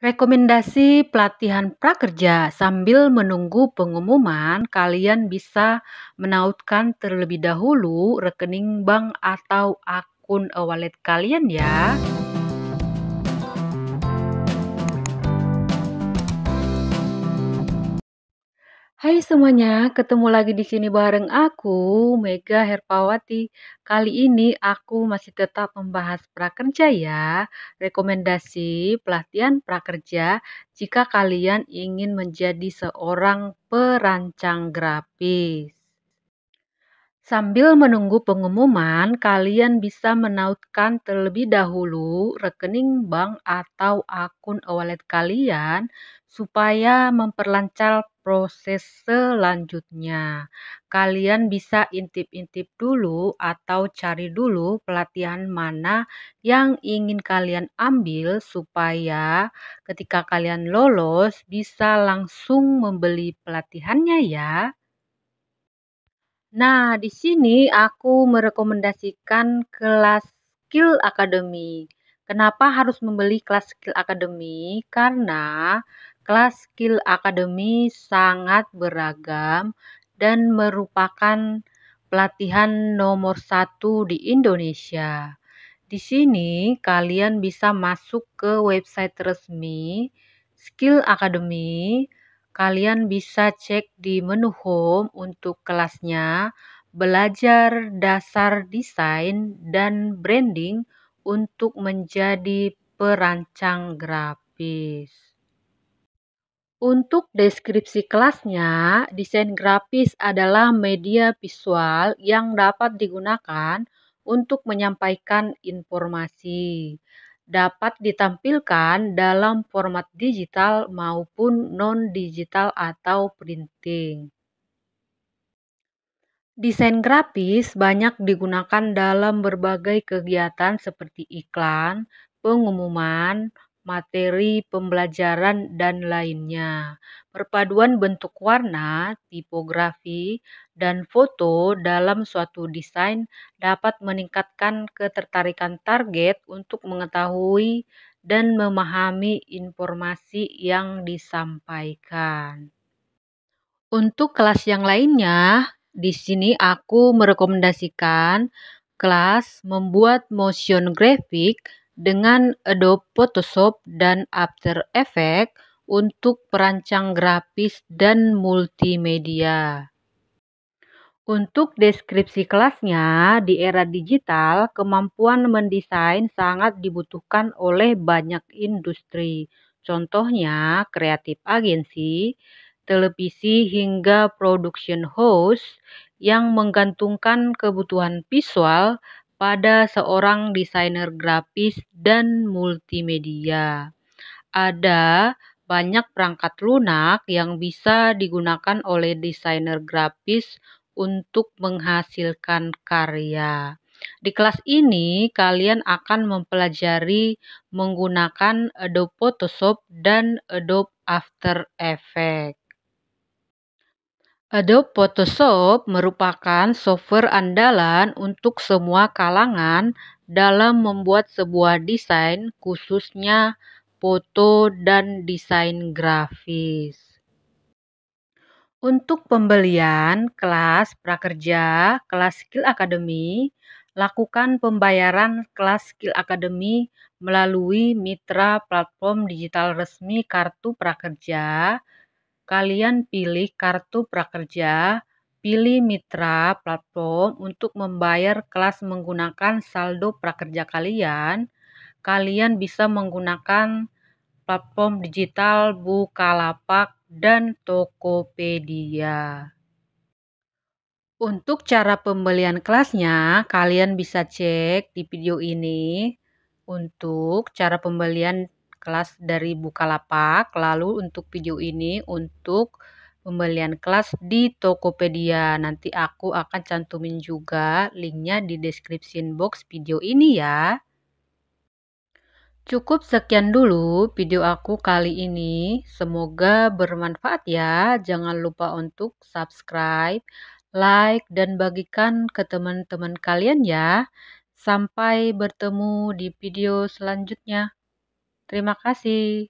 Rekomendasi pelatihan prakerja sambil menunggu pengumuman, kalian bisa menautkan terlebih dahulu rekening bank atau akun e-wallet kalian ya. Hai semuanya, ketemu lagi di sini bareng aku, Mega Herpawati. Kali ini aku masih tetap membahas prakerja ya, rekomendasi pelatihan prakerja jika kalian ingin menjadi seorang perancang grafis. Sambil menunggu pengumuman, kalian bisa menautkan terlebih dahulu rekening bank atau akun e-wallet kalian supaya memperlancar proses selanjutnya. Kalian bisa intip-intip dulu atau cari dulu pelatihan mana yang ingin kalian ambil supaya ketika kalian lolos bisa langsung membeli pelatihannya ya. Nah, di sini aku merekomendasikan kelas Skill Academy. Kenapa harus membeli kelas Skill Academy? Karena kelas Skill Academy sangat beragam dan merupakan pelatihan nomor satu di Indonesia. Di sini kalian bisa masuk ke website resmi Skill Academy Kalian bisa cek di menu Home untuk kelasnya Belajar Dasar Desain dan Branding untuk menjadi perancang grafis. Untuk deskripsi kelasnya, desain grafis adalah media visual yang dapat digunakan untuk menyampaikan informasi dapat ditampilkan dalam format digital maupun non-digital atau printing. Desain grafis banyak digunakan dalam berbagai kegiatan seperti iklan, pengumuman, materi pembelajaran, dan lainnya. Perpaduan bentuk warna, tipografi, dan foto dalam suatu desain dapat meningkatkan ketertarikan target untuk mengetahui dan memahami informasi yang disampaikan. Untuk kelas yang lainnya, di sini aku merekomendasikan kelas membuat motion graphic dengan Adobe Photoshop dan After Effects untuk perancang grafis dan multimedia. Untuk deskripsi kelasnya, di era digital, kemampuan mendesain sangat dibutuhkan oleh banyak industri. Contohnya, kreatif agensi, televisi hingga production house yang menggantungkan kebutuhan visual pada seorang desainer grafis dan multimedia. Ada banyak perangkat lunak yang bisa digunakan oleh desainer grafis untuk menghasilkan karya. Di kelas ini, kalian akan mempelajari menggunakan Adobe Photoshop dan Adobe After Effects. Adobe Photoshop merupakan software andalan untuk semua kalangan dalam membuat sebuah desain, khususnya foto dan desain grafis. Untuk pembelian kelas prakerja, kelas skill academy, lakukan pembayaran kelas skill academy melalui mitra platform digital resmi Kartu Prakerja Kalian pilih kartu prakerja, pilih mitra platform untuk membayar kelas menggunakan saldo prakerja kalian. Kalian bisa menggunakan platform digital Bukalapak dan Tokopedia. Untuk cara pembelian kelasnya, kalian bisa cek di video ini. Untuk cara pembelian kelas dari Bukalapak. Lalu untuk video ini untuk pembelian kelas di Tokopedia. Nanti aku akan cantumin juga linknya di description box video ini ya. Cukup sekian dulu video aku kali ini. Semoga bermanfaat ya. Jangan lupa untuk subscribe, like, dan bagikan ke teman-teman kalian ya. Sampai bertemu di video selanjutnya. Terima kasih.